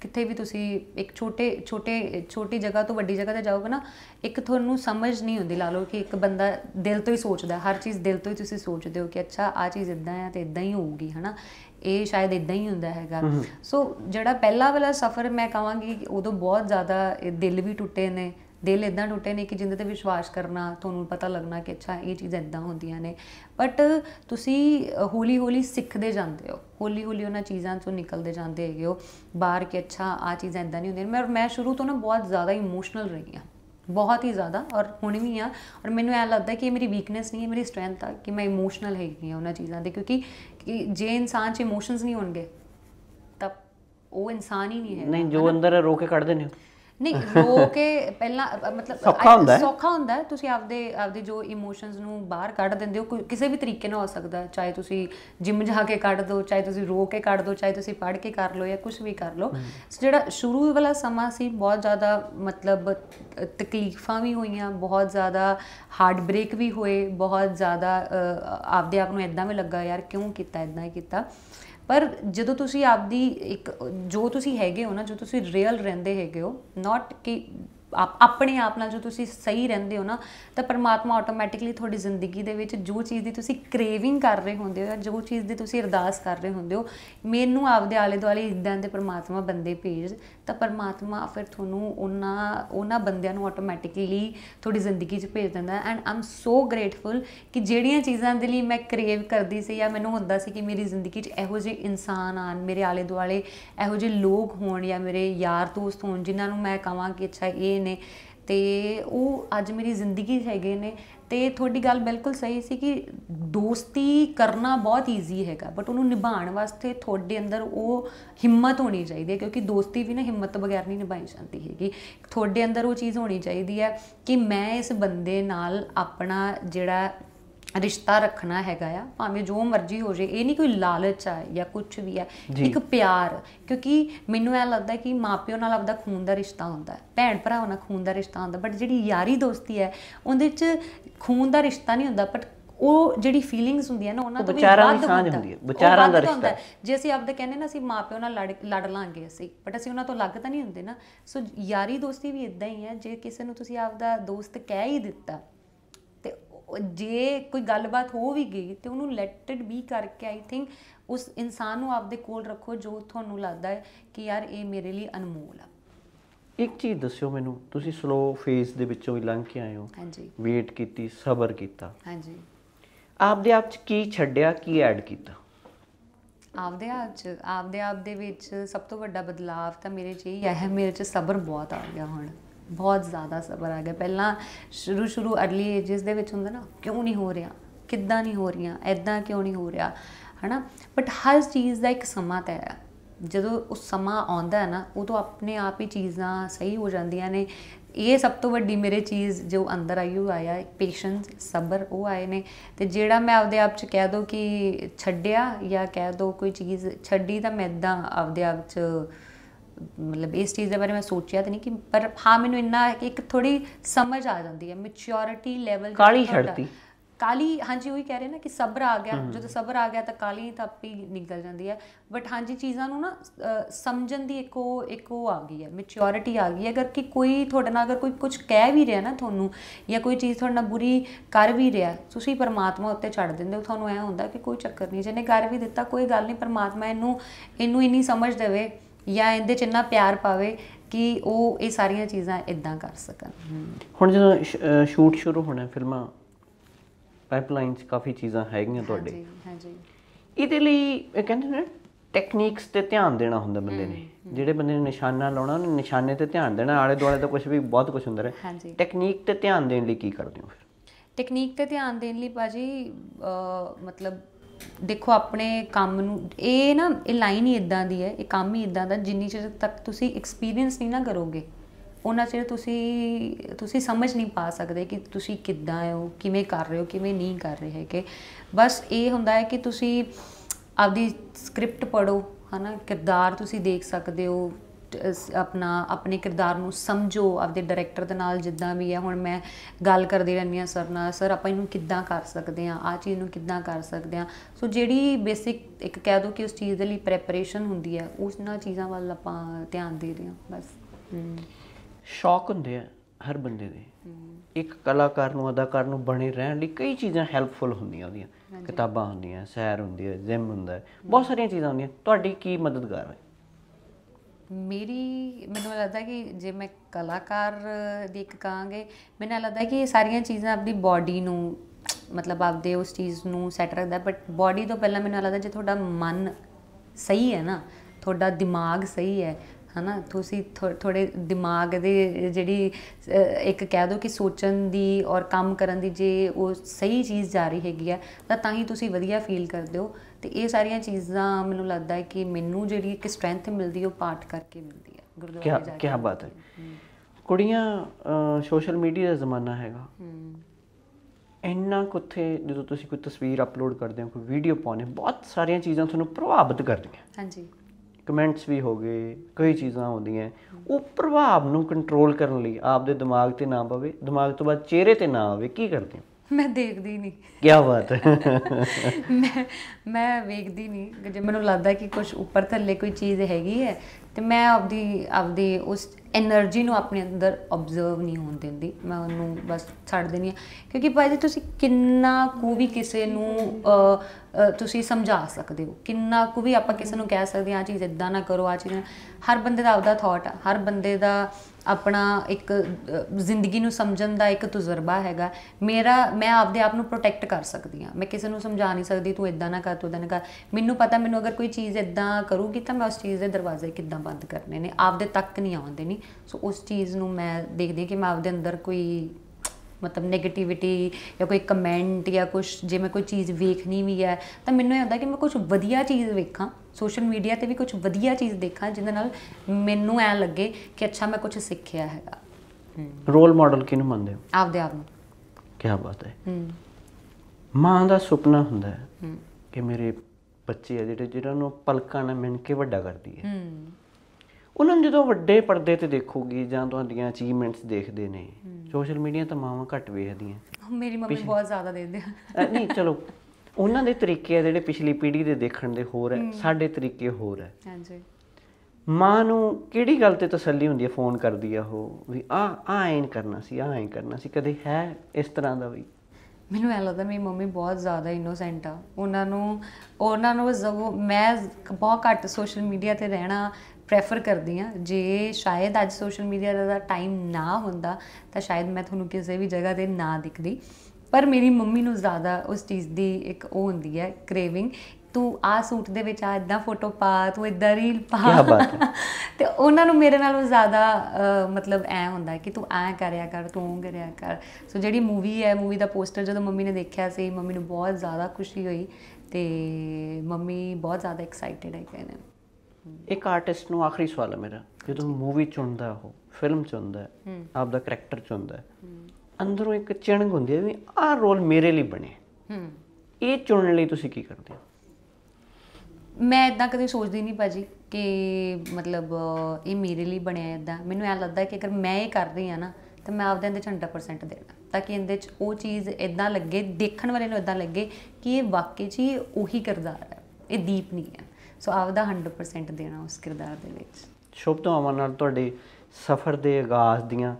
ਕਿੱਥੇ ਵੀ ਤੁਸੀਂ ਇੱਕ ਛੋਟੇ ਛੋਟੇ ਛੋਟੀ ਜਗ੍ਹਾ ਤੋਂ ਵੱਡੀ ਜਗ੍ਹਾ ਤੇ ਜਾਓਗੇ ਨਾ ਇੱਕ ਤੁਹਾਨੂੰ ਸਮਝ ਨਹੀਂ ਹੁੰਦੀ ਲਾ ਲਓ ਕਿ ਇੱਕ ਬੰਦਾ ਦਿਲ ਤੋਂ ਹੀ ਸੋਚਦਾ ਹਰ ਚੀਜ਼ ਦਿਲ ਤੋਂ ਹੀ ਤੁਸੀਂ ਸੋਚਦੇ ਹੋ ਕਿ ਅੱਛਾ ਆ ਚੀਜ਼ ਇਦਾਂ ਆ ਤੇ ਇਦਾਂ ਹੀ ਹੋਊਗੀ ਹਨਾ ਇਹ ਸ਼ਾਇਦ ਇਦਾਂ ਹੀ ਹੁੰਦਾ ਹੈਗਾ ਸੋ ਜਿਹੜਾ ਪਹਿਲਾ ਵਾਲਾ ਸਫ਼ਰ ਮੈਂ ਕਹਾਂਗੀ ਉਦੋਂ ਬਹੁਤ ਜ਼ਿਆਦਾ ਦਿਲ ਵੀ ਟੁੱਟੇ ਨੇ ਦਿਲ ਇਦਾਂ ਟੁੱਟੇ ਨੇ ਕਿ ਜਿੰਦੇ ਤੇ ਵਿਸ਼ਵਾਸ ਕਰਨਾ ਤੁਹਾਨੂੰ ਪਤਾ ਲੱਗਣਾ ਕਿ ਅੱਛਾ ਇਹ ਚੀਜ਼ ਇਦਾਂ ਹੁੰਦੀਆਂ ਨੇ ਬਟ ਤੁਸੀਂ ਹੌਲੀ ਹੌਲੀ ਸਿੱਖਦੇ ਜਾਂਦੇ ਹੋ ਹੌਲੀ ਹੌਲੀ ਉਹਨਾਂ ਚੀਜ਼ਾਂ ਤੋਂ ਨਿਕਲਦੇ ਜਾਂਦੇ ਹੈਗੇ ਹੋ ਬਾਹਰ ਕਿ ਅੱਛਾ ਆ ਚੀਜ਼ਾਂ ਇਦਾਂ ਨਹੀਂ ਹੁੰਦੀਆਂ ਮੈਂ ਮੈਂ ਸ਼ੁਰੂ ਤੋਂ ਨਾ ਬਹੁਤ ਜ਼ਿਆਦਾ ਇਮੋਸ਼ਨਲ ਰਹੀ ਹਾਂ ਬਹੁਤ ਹੀ ਜ਼ਿਆਦਾ ਔਰ ਹੁਣ ਵੀ ਆ ਔਰ ਮੈਨੂੰ ਐ ਲੱਗਦਾ ਕਿ ਇਹ ਮੇਰੀ ਵੀਕਨੈਸ ਨਹੀਂ ਹੈ ਮੇਰੀ ਸਟਰੈਂਥ ਆ ਕਿ ਮੈਂ ਇਮੋਸ਼ਨਲ ਹੈਗੀ ਆ ਉਹਨਾਂ ਚੀਜ਼ਾਂ ਦੇ ਕਿਉਂਕਿ ਕਿ ਜੇ ਇਨਸਾਨ 'ਚ ਇਮੋਸ਼ਨਸ ਨਹੀਂ ਹੋਣਗੇ ਤਾਂ ਉਹ ਇਨਸਾਨ ਹੀ ਨਹੀਂ ਹੈ ਨਹੀਂ ਜੋ ਅੰਦਰ ਹੈ ਰੋ ਕੇ ਕੱਢ ਦਿੰਦੇ ਨੇ ਨਹੀਂ ਰੋ ਕੇ ਪਹਿਲਾਂ ਮਤਲਬ ਸੌਖਾ ਹੁੰਦਾ ਸੌਖਾ ਹੁੰਦਾ ਤੁਸੀਂ ਆਪਦੇ ਆਪਦੇ ਜੋ ਇਮੋਸ਼ਨਸ ਨੂੰ ਬਾਹਰ ਕੱਢ ਦਿੰਦੇ ਹੋ ਕਿਸੇ ਵੀ ਤਰੀਕੇ ਨਾਲ ਹੋ ਸਕਦਾ ਚਾਹੇ ਤੁਸੀਂ ਜਿਮ ਜਾ ਕੇ ਕੱਢ ਦਿਓ ਚਾਹੇ ਤੁਸੀਂ ਰੋ ਕੇ ਕੱਢ ਦਿਓ ਚਾਹੇ ਤੁਸੀਂ ਪੜ੍ਹ ਕੇ ਕਰ ਲਓ ਜਾਂ ਕੁਝ ਵੀ ਕਰ ਲਓ ਜਿਹੜਾ ਸ਼ੁਰੂ ਵਾਲਾ ਸਮਾਂ ਸੀ ਬਹੁਤ ਜ਼ਿਆਦਾ ਮਤਲਬ ਤਕਲੀਫਾਂ ਵੀ ਹੋਈਆਂ ਬਹੁਤ ਜ਼ਿਆਦਾ ਹਾਰਟ ਬ੍ਰੇਕ ਵੀ ਹੋਏ ਬਹੁਤ ਜ਼ਿਆਦਾ ਆਪਦੇ ਆਪ ਨੂੰ ਇਦਾਂ ਵੀ ਲੱਗਾ ਯਾਰ ਕਿਉਂ ਕੀਤਾ ਇਦਾਂ ਕੀਤਾ ਪਰ ਜਦੋਂ ਤੁਸੀਂ ਆਪਦੀ ਇੱਕ ਜੋ ਤੁਸੀਂ ਹੈਗੇ ਹੋ ਨਾ ਜੋ ਤੁਸੀਂ ਰੀਅਲ ਰਹਿੰਦੇ ਹੈਗੇ ਹੋ ਨਾਟ ਕਿ ਆਪਣੇ ਆਪ ਨਾਲ ਜੋ ਤੁਸੀਂ ਸਹੀ ਰਹਿੰਦੇ ਹੋ ਨਾ ਤਾਂ ਪਰਮਾਤਮਾ ਆਟੋਮੈਟਿਕਲੀ ਤੁਹਾਡੀ ਜ਼ਿੰਦਗੀ ਦੇ ਵਿੱਚ ਜੋ ਚੀਜ਼ ਦੀ ਤੁਸੀਂ ਕ੍ਰੇਵਿੰਗ ਕਰ ਰਹੇ ਹੁੰਦੇ ਹੋ ਜਾਂ ਜੋ ਚੀਜ਼ ਦੀ ਤੁਸੀਂ ਅਰਦਾਸ ਕਰ ਰਹੇ ਹੁੰਦੇ ਹੋ ਮੈਨੂੰ ਆਪਦੇ ਆਲੇ ਦੁਆਲੇ ਇਦਾਂ ਦੇ ਪਰਮਾਤਮਾ ਬੰਦੇ ਭੇਜ ਤਾਂ ਪਰਮਾਤਮਾ ਫਿਰ ਤੁਹਾਨੂੰ ਉਹਨਾਂ ਉਹਨਾਂ ਬੰਦਿਆਂ ਨੂੰ ਆਟੋਮੈਟਿਕਲੀ ਤੁਹਾਡੀ ਜ਼ਿੰਦਗੀ 'ਚ ਭੇਜ ਦਿੰਦਾ ਐਂਡ ਆਮ ਸੋ ਗ੍ਰੇਟਫੁਲ ਕਿ ਜਿਹੜੀਆਂ ਚੀਜ਼ਾਂ ਦੇ ਲਈ ਮੈਂ ਕਰੇਵ ਕਰਦੀ ਸੀ ਜਾਂ ਮੈਨੂੰ ਹੁੰਦਾ ਸੀ ਕਿ ਮੇਰੀ ਜ਼ਿੰਦਗੀ 'ਚ ਇਹੋ ਜਿਹੇ ਇਨਸਾਨ ਆਣ ਮੇਰੇ ਆਲੇ ਦੁਆਲੇ ਇਹੋ ਜਿਹੇ ਲੋਕ ਹੋਣ ਜਾਂ ਮੇਰੇ ਯਾਰ ਦੋਸਤ ਹੋਣ ਜਿਨ੍ਹਾਂ ਨੂੰ ਮੈਂ ਕਹਾਂ ਕਿ ਅੱਛਾ ਇਹ ਨੇ ਤੇ ਉਹ ਅੱਜ ਮੇਰੀ ਜ਼ਿੰਦਗੀ ਹੈਗੇ ਨੇ ਤੇ ਤੁਹਾਡੀ ਗੱਲ ਬਿਲਕੁਲ ਸਹੀ ਸੀ ਕਿ ਦੋਸਤੀ ਕਰਨਾ ਬਹੁਤ ਈਜ਼ੀ ਹੈਗਾ ਬਟ ਉਹਨੂੰ ਨਿਭਾਉਣ ਵਾਸਤੇ ਤੁਹਾਡੇ ਅੰਦਰ ਉਹ ਹਿੰਮਤ ਹੋਣੀ ਚਾਹੀਦੀ ਹੈ ਕਿਉਂਕਿ ਦੋਸਤੀ ਵੀ ਨਾ ਹਿੰਮਤ ਬਗੈਰ ਨਹੀਂ ਨਿਭਾਈ ਜਾਂਦੀ ਹੈਗੀ ਤੁਹਾਡੇ ਅੰਦਰ ਉਹ ਚੀਜ਼ ਹੋਣੀ ਚਾਹੀਦੀ ਹੈ ਕਿ ਮੈਂ ਇਸ ਬੰਦੇ ਨਾਲ ਆਪਣਾ ਜਿਹੜਾ ਰਿਸ਼ਤਾ ਰੱਖਣਾ ਹੈਗਾ ਆ ਭਾਵੇਂ ਜੋ ਮਰਜ਼ੀ ਹੋ ਜੇ ਇਹ ਨਹੀਂ ਕੋਈ ਲਾਲਚ ਆ ਜਾਂ ਕੁਝ ਵੀ ਆ ਇੱਕ ਪਿਆਰ ਕਿਉਂਕਿ ਮੈਨੂੰ ਇਹ ਲੱਗਦਾ ਕਿ ਮਾਪਿਓ ਨਾਲ ਆਪਦਾ ਖੂਨ ਦਾ ਰਿਸ਼ਤਾ ਹੁੰਦਾ ਹੈ ਭੈਣ ਭਰਾਵਾਂ ਨਾਲ ਖੂਨ ਦਾ ਰਿਸ਼ਤਾ ਹੁੰਦਾ ਬਟ ਜਿਹੜੀ ਯਾਰੀ ਦੋਸਤੀ ਹੈ ਉਹਦੇ ਵਿੱਚ ਖੂਨ ਦਾ ਰਿਸ਼ਤਾ ਨਹੀਂ ਹੁੰਦਾ ਬਟ ਉਹ ਜਿਹੜੀ ਫੀਲਿੰਗਸ ਹੁੰਦੀਆਂ ਨਾ ਉਹਨਾਂ ਤੋਂ ਵੀ ਵੱਧ ਹੁੰਦੀ ਹੈ ਵਿਚਾਰਾਂ ਦਾ ਰਿਸ਼ਤਾ ਜੇ ਅਸੀਂ ਆਪਦੇ ਕਹਿੰਦੇ ਨਾ ਅਸੀਂ ਮਾਪਿਓ ਨਾਲ ਲੜ ਲੜ ਲਾਂਗੇ ਅਸੀਂ ਬਟ ਅਸੀਂ ਉਹਨਾਂ ਤੋਂ ਅਲੱਗ ਤਾਂ ਨਹੀਂ ਹੁੰਦੇ ਨਾ ਸੋ ਯਾਰੀ ਦੋਸਤੀ ਵੀ ਇਦਾਂ ਹੀ ਹੈ ਜੇ ਕਿਸੇ ਨੂੰ ਤੁਸੀਂ ਆਪਦਾ ਦੋਸਤ ਕਹਿ ਹੀ ਦਿੱਤਾ ਜੇ ਕੋਈ ਗੱਲਬਾਤ ਹੋ ਵੀ ਗਈ ਤੇ ਉਹਨੂੰ ਲੈਟ ਇਟ ਬੀ ਕਰਕੇ ਆਈ ਥਿੰਕ ਉਸ ਇਨਸਾਨ ਨੂੰ ਆਪਦੇ ਕੋਲ ਰੱਖੋ ਜੋ ਤੁਹਾਨੂੰ ਲੱਗਦਾ ਹੈ ਕਿ ਯਾਰ ਇਹ ਮੇਰੇ ਲਈ ਅਨਮੋਲ ਆ ਇੱਕ ਚੀਜ਼ ਦੱਸਿਓ ਮੈਨੂੰ ਤੁਸੀਂ ਸਲੋ ਫੇਸ ਦੇ ਵਿੱਚੋਂ ਹੀ ਲੰਘ ਕੇ ਆਏ ਹੋ ਹਾਂਜੀ ਵੇਟ ਕੀਤੀ ਸਬਰ ਕੀਤਾ ਹਾਂਜੀ ਆਪਦੇ ਆਪ ਚ ਕੀ ਛੱਡਿਆ ਕੀ ਐਡ ਕੀਤਾ ਆਪਦੇ ਆਪ ਚ ਆਪਦੇ ਆਪ ਦੇ ਵਿੱਚ ਸਭ ਤੋਂ ਵੱਡਾ ਬਦਲਾਅ ਤਾਂ ਮੇਰੇ 'ਚ ਹੀ ਹੈ ਮੇਰੇ 'ਚ ਸਬਰ ਬਹੁਤ ਆ ਗਿਆ ਹੁਣ ਬਹੁਤ ਜ਼ਿਆਦਾ ਸਬਰ ਆ ਗਿਆ ਪਹਿਲਾਂ ਸ਼ੁਰੂ ਸ਼ੁਰੂ ਅਰਲੀ ਏਜਸ ਦੇ ਵਿੱਚ ਹੁੰਦਾ ਨਾ ਕਿਉਂ ਨਹੀਂ ਹੋ ਰਿਹਾ ਕਿੱਦਾਂ ਨਹੀਂ ਹੋ ਰਹੀਆਂ ਐਦਾਂ ਕਿਉਂ ਨਹੀਂ ਹੋ ਰਿਹਾ ਹਨਾ ਬਟ ਹਰ ਚੀਜ਼ ਦਾ ਇੱਕ ਸਮਾਂ ਤੈਅ ਹੈ ਜਦੋਂ ਉਸ ਸਮਾਂ ਆਉਂਦਾ ਹੈ ਨਾ ਉਦੋਂ ਆਪਣੇ ਆਪ ਹੀ ਚੀਜ਼ਾਂ ਸਹੀ ਹੋ ਜਾਂਦੀਆਂ ਨੇ ਇਹ ਸਭ ਤੋਂ ਵੱਡੀ ਮੇਰੇ ਚੀਜ਼ ਜੋ ਅੰਦਰ ਆਈ ਉਹ ਆਇਆ ਪੇਸ਼ੈਂਸ ਸਬਰ ਉਹ ਆਏ ਨੇ ਤੇ ਜਿਹੜਾ ਮੈਂ ਆਪਦੇ ਆਪ ਚ ਕਹਿ ਦੋ ਕਿ ਛੱਡਿਆ ਜਾਂ ਕਹਿ ਦੋ ਕੋਈ ਚੀਜ਼ ਛੱਡੀ ਤਾਂ ਮੈਂ ਇਦਾਂ ਆਪਦੇ ਆਪ ਚ ਮਤਲਬ ਇਸ ਚੀਜ਼ ਦੇ ਬਾਰੇ ਮੈਂ ਸੋਚਿਆ ਤਾਂ ਨਹੀਂ ਕਿ ਪਰ ਹਾਂ ਮੈਨੂੰ ਇੰਨਾ ਇੱਕ ਥੋੜੀ ਸਮਝ ਆ ਜਾਂਦੀ ਹੈ ਮੈਚਿਓਰਿਟੀ ਲੈਵਲ ਕਾਲੀ ਛੜਦੀ ਕਾਲੀ ਹਾਂਜੀ ਉਹੀ ਕਹਿ ਰਹੇ ਨਾ ਕਿ ਸਬਰ ਆ ਗਿਆ ਜਦੋਂ ਸਬਰ ਆ ਗਿਆ ਤਾਂ ਕਾਲੀ ਤਾਂ ਆਪੇ ਨਿਕਲ ਜਾਂਦੀ ਹੈ ਬਟ ਹਾਂਜੀ ਚੀਜ਼ਾਂ ਨੂੰ ਨਾ ਸਮਝਣ ਦੀ ਇੱਕ ਉਹ ਇੱਕ ਉਹ ਆ ਗਈ ਹੈ ਮੈਚਿਓਰਿਟੀ ਆ ਗਈ ਹੈ ਅਗਰ ਕਿ ਕੋਈ ਤੁਹਾਡੇ ਨਾਲ ਅਗਰ ਕੋਈ ਕੁਝ ਕਹਿ ਵੀ ਰਿਹਾ ਨਾ ਤੁਹਾਨੂੰ ਜਾਂ ਕੋਈ ਚੀਜ਼ ਤੁਹਾਡੇ ਨਾਲ ਬੁਰੀ ਕਰ ਵੀ ਰਿਹਾ ਤੁਸੀਂ ਪਰਮਾਤਮਾ ਉੱਤੇ ਛੱਡ ਦਿੰਦੇ ਹੋ ਤੁਹਾਨੂੰ ਐ ਹੁੰਦਾ ਕਿ ਕੋਈ ਚੱਕਰ ਨਹੀਂ ਜਿਹਨੇ ਕਰ ਵੀ ਦਿੱਤਾ ਕੋਈ ਗੱਲ ਨਹੀਂ ਪਰਮਾਤਮਾ ਇਹਨੂੰ ਇਹਨੂੰ ਇਨੀ ਸਮਝ ਦੇਵੇ ਜਾਂ ਇਹਦੇ ਚ ਇੰਨਾ ਪਿਆਰ ਪਾਵੇ ਕਿ ਉਹ ਇਹ ਸਾਰੀਆਂ ਚੀਜ਼ਾਂ ਇਦਾਂ ਕਰ ਸਕਣ ਹੁਣ ਜਦੋਂ ਸ਼ੂਟ ਸ਼ੁਰੂ ਹੋਣਾ ਫਿਲਮਾਂ ਪਾਈਪਲਾਈਨਸ ਕਾਫੀ ਚੀਜ਼ਾਂ ਹੈਗੀਆਂ ਤੁਹਾਡੇ ਹਾਂਜੀ ਹਾਂਜੀ ਇਹਦੇ ਲਈ ਕਹਿੰਦੇ ਨੇ ਟੈਕਨੀਕਸ ਤੇ ਧਿਆਨ ਦੇਣਾ ਹੁੰਦਾ ਬੰਦੇ ਨੇ ਜਿਹੜੇ ਬੰਦੇ ਨੇ ਨਿਸ਼ਾਨਾ ਲਾਉਣਾ ਉਹਨੇ ਨਿਸ਼ਾਨੇ ਤੇ ਧਿਆਨ ਦੇਣਾ ਆਲੇ ਦੁਆਲੇ ਤਾਂ ਕੁਝ ਵੀ ਬਹੁਤ ਕੁਝ ਹੁੰਦਾ ਹੈ ਟੈਕਨੀਕ ਤੇ ਧਿਆਨ ਦੇਣ ਲਈ ਕੀ ਕਰਦੇ ਹੋ ਫਿਰ ਟੈਕਨੀਕ ਤੇ ਧਿਆਨ ਦੇਣ ਲਈ ਬਾਜੀ ਮਤਲਬ ਦੇਖੋ ਆਪਣੇ ਕੰਮ ਨੂੰ ਇਹ ਨਾ ਇਹ ਲਾਈਨ ਹੀ ਇਦਾਂ ਦੀ ਹੈ ਇਹ ਕੰਮ ਹੀ ਇਦਾਂ ਦਾ ਜਿੰਨੀ ਚਿਰ ਤੱਕ ਤੁਸੀਂ ਐਕਸਪੀਰੀਅੰਸ ਨਹੀਂ ਨਾ ਕਰੋਗੇ ਉਹਨਾਂ ਚਿਰ ਤੁਸੀਂ ਤੁਸੀਂ ਸਮਝ ਨਹੀਂ ਪਾ ਸਕਦੇ ਕਿ ਤੁਸੀਂ ਕਿੱਦਾਂ ਹੋ ਕਿਵੇਂ ਕਰ ਰਹੇ ਹੋ ਕਿਵੇਂ ਨਹੀਂ ਕਰ ਰਹੇ ਹੈਗੇ ਬਸ ਇਹ ਹੁੰਦਾ ਹੈ ਕਿ ਤੁਸੀਂ ਆਪਦੀ ਸਕ੍ਰਿਪਟ ਪੜੋ ਹਨਾ ਕਿਰਦਾਰ ਤੁਸੀਂ ਦੇਖ ਸਕਦੇ ਹੋ ਆਪਣਾ ਆਪਣੇ ਕਿਰਦਾਰ ਨੂੰ ਸਮਝੋ ਆਪਦੇ ਡਾਇਰੈਕਟਰ ਦੇ ਨਾਲ ਜਿੱਦਾਂ ਵੀ ਹੈ ਹੁਣ ਮੈਂ ਗੱਲ ਕਰਦੀ ਰਹਿੰਦੀ ਆ ਸਰ ਨਾਲ ਸਰ ਆਪਾਂ ਇਹਨੂੰ ਕਿੱਦਾਂ ਕਰ ਸਕਦੇ ਆ ਆ ਚੀਜ਼ ਨੂੰ ਕਿੱਦਾਂ ਕਰ ਸਕਦੇ ਆ ਸੋ ਜਿਹੜੀ ਬੇਸਿਕ ਇੱਕ ਕਹਿ ਦੋ ਕਿ ਉਸ ਚੀਜ਼ ਦੇ ਲਈ ਪ੍ਰੈਪਰੇਸ਼ਨ ਹੁੰਦੀ ਹੈ ਉਸ ਨਾਲ ਚੀਜ਼ਾਂ ਵੱਲ ਆਪਾਂ ਧਿਆਨ ਦੇ ਰਹੇ ਹਾਂ ਬਸ ਸ਼ੌਕ ਹੁੰਦੇ ਆ ਹਰ ਬੰਦੇ ਦੇ ਇੱਕ ਕਲਾਕਾਰ ਨੂੰ ਅਦਾਕਾਰ ਨੂੰ ਬਣੇ ਰਹਿਣ ਲਈ ਕਈ ਚੀਜ਼ਾਂ ਹੈਲਪਫੁਲ ਹੁੰਦੀਆਂ ਉਹਦੀਆਂ ਕਿਤਾਬਾਂ ਹੁੰਦੀਆਂ ਸੈਰ ਹੁੰਦੀ ਹੈ ਜਿਮ ਹੁੰਦਾ ਬਹੁਤ ਸਾਰੀਆਂ ਚੀਜ਼ਾਂ ਹੁੰਦੀਆਂ ਤੁਹਾਡੀ ਕੀ ਮਦਦਗਾਰ ਹੈ ਮੇਰੀ ਮੈਨੂੰ ਲੱਗਦਾ ਕਿ ਜੇ ਮੈਂ ਕਲਾਕਾਰ ਦੀ ਇੱਕ ਕਹਾਂਗੇ ਮੈਨੂੰ ਲੱਗਦਾ ਕਿ ਇਹ ਸਾਰੀਆਂ ਚੀਜ਼ਾਂ ਆਪਣੀ ਬਾਡੀ ਨੂੰ ਮਤਲਬ ਆਪਦੇ ਉਸ ਚੀਜ਼ ਨੂੰ ਸੈਟ ਰੱਖਦਾ ਬਟ ਬਾਡੀ ਤੋਂ ਪਹਿਲਾਂ ਮੈਨੂੰ ਲੱਗਦਾ ਜੇ ਤੁਹਾਡਾ ਮਨ ਸਹੀ ਹੈ ਨਾ ਤੁਹਾਡਾ ਦਿਮਾਗ ਸਹੀ ਹੈ ਹਨਾ ਤੁਸੀਂ ਥੋੜੇ ਦਿਮਾਗ ਦੇ ਜਿਹੜੀ ਇੱਕ ਕਹਿ ਦੋ ਕਿ ਸੋਚਣ ਦੀ ਔਰ ਕੰਮ ਕਰਨ ਦੀ ਜੇ ਉਹ ਸਹੀ ਚੀਜ਼ ਜਾ ਰਹੀ ਹੈਗੀ ਆ ਤਾਂ ਤਾਂ ਹੀ ਤੁਸੀਂ ਵਧੀਆ ਫੀਲ ਕਰਦੇ ਹੋ ਤੇ ਇਹ ਸਾਰੀਆਂ ਚੀਜ਼ਾਂ ਮੈਨੂੰ ਲੱਗਦਾ ਹੈ ਕਿ ਮੈਨੂੰ ਜਿਹੜੀ ਇੱਕ ਸਟਰੈਂਥ ਮਿਲਦੀ ਉਹ ਪਾਠ ਕਰਕੇ ਮਿਲਦੀ ਹੈ ਗੁਰਦੁਆਰੇ ਜਾ ਕੇ ਕੀ ਬਾਤ ਹੈ ਕੁੜੀਆਂ ਸੋਸ਼ਲ ਮੀਡੀਆ ਦਾ ਜ਼ਮਾਨਾ ਹੈਗਾ ਇੰਨਾ ਕੁੱਥੇ ਜਦੋਂ ਤੁਸੀਂ ਕੋਈ ਤਸਵੀਰ ਅਪਲੋਡ ਕਰਦੇ ਹੋ ਕੋਈ ਵੀਡੀਓ ਪਾਉਂਦੇ ਬਹੁਤ ਸਾਰੀਆਂ ਚੀਜ਼ਾਂ ਤੁਹਾਨੂੰ ਪ੍ਰਭਾਵਿਤ ਕਰਦੀਆਂ ਹਾਂਜੀ ਕਮੈਂਟਸ ਵੀ ਹੋ ਗਏ ਕਈ ਚੀਜ਼ਾਂ ਹੁੰਦੀਆਂ ਉਹ ਪ੍ਰਭਾਵ ਨੂੰ ਕੰਟਰੋਲ ਕਰਨ ਲਈ ਆਪਦੇ ਦਿਮਾਗ ਤੇ ਨਾ ਪਵੇ ਦਿਮਾਗ ਤੋਂ ਬਾਅਦ ਚਿਹਰੇ ਤੇ ਨਾ ਆਵੇ ਕੀ ਕਰਦੇ ਹੋ ਮੈਂ ਦੇਖਦੀ ਨਹੀਂ ਕੀ ਬਾਤ ਹੈ ਮੈਂ ਮੈਂ ਵੇਖਦੀ ਨਹੀਂ ਜੇ ਮੈਨੂੰ ਲੱਗਦਾ ਕਿ ਕੁਝ ਉੱਪਰ ਥੱਲੇ ਕੋਈ ਚੀਜ਼ ਹੈਗੀ ਹੈ ਤੇ ਮੈਂ ਆਪਦੀ ਆਪਦੀ ਉਸ એનર્ਜੀ ਨੂੰ ਆਪਣੇ ਅੰਦਰ ਆਬਜ਼ਰਵ ਨਹੀਂ ਹੋਣ ਦਿੰਦੀ ਮੈਂ ਉਹਨੂੰ ਬਸ ਛੱਡ ਦਿੰਦੀ ਆ ਕਿਉਂਕਿ ਭਾਈ ਜੀ ਤੁਸੀਂ ਕਿੰਨਾ ਕੁ ਵੀ ਕਿਸੇ ਨੂੰ ਤੁਸੀਂ ਸਮਝਾ ਸਕਦੇ ਹੋ ਕਿੰਨਾ ਕੁ ਵੀ ਆਪਾਂ ਕਿਸੇ ਨੂੰ ਕਹਿ ਸਕਦੇ ਆ ਚੀਜ਼ ਇਦਾਂ ਨਾ ਕਰੋ ਆ ਚੀਜ਼ ਹਰ ਬੰਦੇ ਦਾ ਆਪਦਾ ਥਾਟ ਆ ਹਰ ਬੰਦੇ ਦਾ ਆਪਣਾ ਇੱਕ ਜ਼ਿੰਦਗੀ ਨੂੰ ਸਮਝਣ ਦਾ ਇੱਕ ਤਜਰਬਾ ਹੈਗਾ ਮੇਰਾ ਮੈਂ ਆਪਦੇ ਆਪ ਨੂੰ ਪ੍ਰੋਟੈਕਟ ਕਰ ਸਕਦੀ ਆ ਮੈਂ ਕਿਸੇ ਨੂੰ ਸਮਝਾ ਨਹੀਂ ਸਕਦੀ ਤੂੰ ਇਦਾਂ ਨਾ ਕਰ ਤੂੰ ਇਦਾਂ ਨਾ ਕਰ ਮੈਨੂੰ ਪਤਾ ਮੈਨੂੰ ਅਗਰ ਕੋਈ ਚੀਜ਼ ਇਦਾਂ ਕਰੂਗੀ ਤਾਂ ਮੈਂ ਉਸ ਚੀਜ਼ ਦੇ ਦਰਵਾਜ਼ੇ ਕਿਦਾਂ ਬੰਦ ਕਰਨੇ ਨੇ ਆਪਦੇ ਤੱਕ ਨਹੀਂ ਆਉਂਦੇ ਨਹੀਂ ਸੋ ਉਸ ਚੀਜ਼ ਨੂੰ ਮੈਂ ਦੇਖਦੀ ਕਿ ਮੈਂ ਆਪਦੇ ਅੰਦਰ ਕੋਈ ਮਤਲਬ 네ਗੇਟਿਵਿਟੀ ਜਾਂ ਕੋਈ ਕਮੈਂਟ ਜਾਂ ਕੁਝ ਜੇ ਮੈਂ ਕੋਈ ਚੀਜ਼ ਵੇਖਣੀ ਵੀ ਹੈ ਤਾਂ ਮੈਨੂੰ ਇਹ ਹੁੰਦਾ ਕਿ ਮੈਂ ਕੁਝ ਵਧੀਆ ਚੀਜ਼ ਵੇਖਾਂ ਸੋਸ਼ਲ ਮੀਡੀਆ ਤੇ ਵੀ ਕੁਝ ਵਧੀਆ ਚੀਜ਼ ਦੇਖਾਂ ਜਿਹਦੇ ਨਾਲ ਮੈਨੂੰ ਐ ਲੱਗੇ ਕਿ ਅੱਛਾ ਮੈਂ ਕੁਝ ਸਿੱਖਿਆ ਹੈਗਾ ਰੋਲ ਮਾਡਲ ਕਿਹਨੂੰ ਮੰਨਦੇ ਹੋ ਆਪਦੇ ਆਪ ਨੂੰ ਕੀ ਬਾਤ ਹੈ ਮਾਂ ਦਾ ਸੁਪਨਾ ਹੁੰਦਾ ਹੈ ਕਿ ਮੇਰੇ ਬੱਚੇ ਆ ਜਿਹੜੇ ਜਿਹਨਾਂ ਨੂੰ ਪਲਕਾਂ ਨਾਲ ਮਿਣ ਕੇ ਵੱਡਾ ਕਰਦੀ ਹੈ ਉਹਨਾਂ ਨੂੰ ਜਦੋਂ ਵੱਡੇ ਪਰਦੇ ਤੇ ਦੇਖੋਗੇ ਜਾਂ ਤੁਹਾਡੀਆਂ ਅਚੀਵਮੈਂਟਸ ਦੇਖਦੇ ਨੇ ਸੋਸ਼ਲ ਮੀਡੀਆ ਤਾਂ ਮਾਵਾਂ ਘੱਟ ਵੇਖਦੀਆਂ ਮੇਰੀ ਮੰਮੀ ਬਹੁਤ ਜ਼ਿਆਦਾ ਦੇਖਦੇ ਆ ਨਹੀਂ ਚਲੋ ਉਹਨਾਂ ਦੇ ਤਰੀਕੇ ਆ ਜਿਹੜੇ ਪਿਛਲੀ ਪੀੜ੍ਹੀ ਦੇ ਦੇਖਣ ਦੇ ਹੋਰ ਹੈ ਸਾਡੇ ਤਰੀਕੇ ਹੋਰ ਹੈ ਹਾਂਜੀ ਮਾਂ ਨੂੰ ਕਿਹੜੀ ਗੱਲ ਤੇ ਤਸੱਲੀ ਹੁੰਦੀ ਹੈ ਫੋਨ ਕਰਦੀ ਆ ਉਹ ਵੀ ਆ ਆ ਐਂ ਕਰਨਾ ਸੀ ਆ ਐਂ ਕਰਨਾ ਸੀ ਕਦੇ ਹੈ ਇਸ ਤਰ੍ਹਾਂ ਦਾ ਵੀ ਮੈਨੂੰ ਐ ਲੱਗਦਾ ਮੇਰੀ ਮੰਮੀ ਬਹੁਤ ਜ਼ਿਆਦਾ ਇਨੋਸੈਂਟ ਆ ਉਹਨਾਂ ਨੂੰ ਉਹਨਾਂ ਨੂੰ ਜਦੋਂ ਮੈਂ ਬਹੁਤ ਘੱਟ ਸੋਸ਼ਲ ਮੀਡੀਆ ਤੇ ਰਹਿਣਾ ਪ੍ਰੇਫਰ ਕਰਦੀ ਆ ਜੇ ਸ਼ਾਇਦ ਅੱਜ ਸੋਸ਼ਲ ਮੀਡੀਆ ਦਾ ਟਾਈਮ ਨਾ ਹੁੰਦਾ ਤਾਂ ਸ਼ਾਇਦ ਮੈਂ ਤੁਹਾਨੂੰ ਕਿਸੇ ਵੀ ਜਗ੍ਹਾ ਤੇ ਨਾ ਦਿਖਦੀ ਪਰ ਮੇਰੀ ਮੰਮੀ ਨੂੰ ਜ਼ਿਆਦਾ ਉਸ ਚੀਜ਼ ਦੀ ਇੱਕ ਉਹ ਹੁੰਦੀ ਹੈ ਕ੍ਰੇਵਿੰਗ ਤੂੰ ਆ ਸੂਟ ਦੇ ਵਿੱਚ ਆ ਇਦਾਂ ਫੋਟੋ ਪਾ ਤੂੰ ਇਦਾਂ ਰੀਲ ਪਾ ਕੀ ਬਾਤ ਹੈ ਤੇ ਉਹਨਾਂ ਨੂੰ ਮੇਰੇ ਨਾਲੋਂ ਜ਼ਿਆਦਾ ਮਤਲਬ ਐ ਹੁੰਦਾ ਕਿ ਤੂੰ ਐ ਕਰਿਆ ਕਰ ਤੂੰ ਉਹ ਕਰਿਆ ਕਰ ਸੋ ਜਿਹੜੀ ਮੂਵੀ ਹੈ ਮੂਵੀ ਦਾ ਪੋਸਟਰ ਜਦੋਂ ਮੰਮੀ ਨੇ ਦੇਖਿਆ ਸੀ ਮੰਮੀ ਨੂੰ ਬਹੁਤ ਜ਼ਿਆਦਾ ਖੁਸ਼ੀ ਹੋਈ ਤੇ ਮੰਮੀ ਬਹੁਤ ਜ਼ਿਆਦਾ ਐਕਸਾਈਟਿਡ ਹੈ ਕਹਿੰਦੇ ਇੱਕ ਆਰਟਿਸਟ ਨੂੰ ਆਖਰੀ ਸਵਾਲ ਹੈ ਮੇਰਾ ਜਦੋਂ ਮੂਵੀ ਚੁਣਦਾ ਉਹ ਫਿਲਮ ਚੁਣਦਾ ਆਪ ਦਾ ਕੈਰੈਕਟਰ ਚੁਣਦਾ ਅੰਦਰੋਂ ਇੱਕ ਚਿਣਗ ਹੁੰਦੀ ਹੈ ਵੀ ਆਹ ਰੋਲ ਮੇਰੇ ਲਈ ਬਣਿਆ ਇਹ ਚੁਣਨ ਲਈ ਤੁਸੀਂ ਕੀ ਕਰਦੇ ਹੋ ਮੈਂ ਇਦਾਂ ਕਦੇ ਸੋਚਦੀ ਨਹੀਂ ਭਾਜੀ ਕਿ ਮਤਲਬ ਇਹ ਮੇਰੇ ਲਈ ਬਣਿਆ ਇਦਾਂ ਮੈਨੂੰ ਐ ਲੱਗਦਾ ਕਿ ਅਗਰ ਮੈਂ ਇਹ ਕਰਦੀ ਆ ਨਾ ਤਾਂ ਮੈਂ ਆਪਦੇ ਅੰਦਰ 100% ਦੇਣਾ ਤਾਂ ਕਿ ਇਹਦੇ ਚ ਉਹ ਚੀਜ਼ ਇਦਾਂ ਲੱਗੇ ਦੇਖਣ ਵਾਲੇ ਨੂੰ ਇਦਾਂ ਲੱਗੇ ਕਿ ਇਹ ਵਾਕਈ ਜੀ ਉਹੀ ਕਰਦਾ ਹੈ ਇਹ ਦੀਪ ਨਹੀਂ ਹੈ ਸੋ ਆਪਦਾ 100% ਦੇਣਾ ਉਸ ਕਿਰਦਾਰ ਦੇ ਵਿੱਚ ਸ਼ੁਭ ਦੁਆਵਾਂ ਨਾਲ ਤੁਹਾਡੇ ਸਫ਼ਰ ਦੇ ਆਗਾਜ਼ ਦੀਆਂ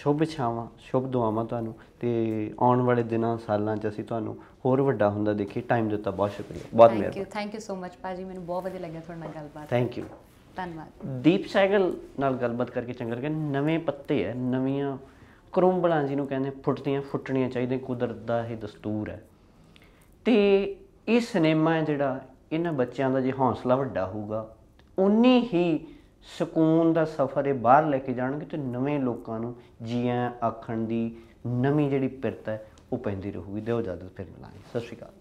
ਸ਼ੁਭ ਛਾਵਾਂ ਸ਼ੁਭ ਦੁਆਵਾਂ ਤੁਹਾਨੂੰ ਤੇ ਆਉਣ ਵਾਲੇ ਦਿਨਾਂ ਸਾਲਾਂ 'ਚ ਅਸੀਂ ਤੁਹਾਨੂੰ ਹੋਰ ਵੱਡਾ ਹੁੰਦਾ ਦੇਖੀ ਟਾਈਮ ਦਿੱਤਾ ਬਹੁਤ ਸ਼ੁਕਰੀਆ ਬਹੁਤ ਮਿਹਰਬਾਨੀ thank you thank you so much ਪਾਜੀ ਮੈਨੂੰ ਬਹੁਤ ਵਧੀਆ ਲੱਗਿਆ ਤੁਹਾਡੇ ਨਾਲ ਗੱਲਬਾਤ ਥੈਂਕ ਯੂ ਧੰਨਵਾਦ ਦੀਪ ਸਾਈਕਲ ਨਾਲ ਗੱਲਬਾਤ ਕਰਕੇ ਚੰਗਾ ਲੱਗਿਆ ਨਵੇਂ ਪੱਤੇ ਐ ਨਵੀਆਂ ਜੀ ਨੂੰ ਕਹਿੰਦੇ ਫੁੱਟਦੀਆਂ ਫੁੱਟਣੀਆਂ ਚਾਹੀਦੀਆਂ ਕੁਦਰਤ ਦਾ ਇਹ ਦਸਤੂਰ ਹੈ ਤੇ ਇਹ ਸਿਨੇਮਾ ਹੈ ਜਿਹੜਾ ਇਹਨਾਂ ਬੱਚਿਆਂ ਦਾ ਜੇ ਹੌਸਲਾ ਵੱਡਾ ਹੋਊਗਾ ਉਨੀ ਹੀ ਸਕੂਨ ਦਾ ਸਫ਼ਰ ਇਹ ਬਾਹਰ ਲੈ ਕੇ ਜਾਣਗੇ ਤੇ ਨਵੇਂ ਲੋਕਾਂ ਨੂੰ ਜੀਆਂ ਆਖਣ ਦੀ ਨਵੀਂ ਜਿਹੜੀ ਪਿਰਤ ਹੈ ਉਹ ਪੈਂਦੀ ਰਹੂਗੀ ਦਿਓ ਜਦੋਂ ਫਿਰ ਮਿਲਾਂਗੇ ਸਤਿ ਸ਼੍ਰੀ ਅਕਾਲ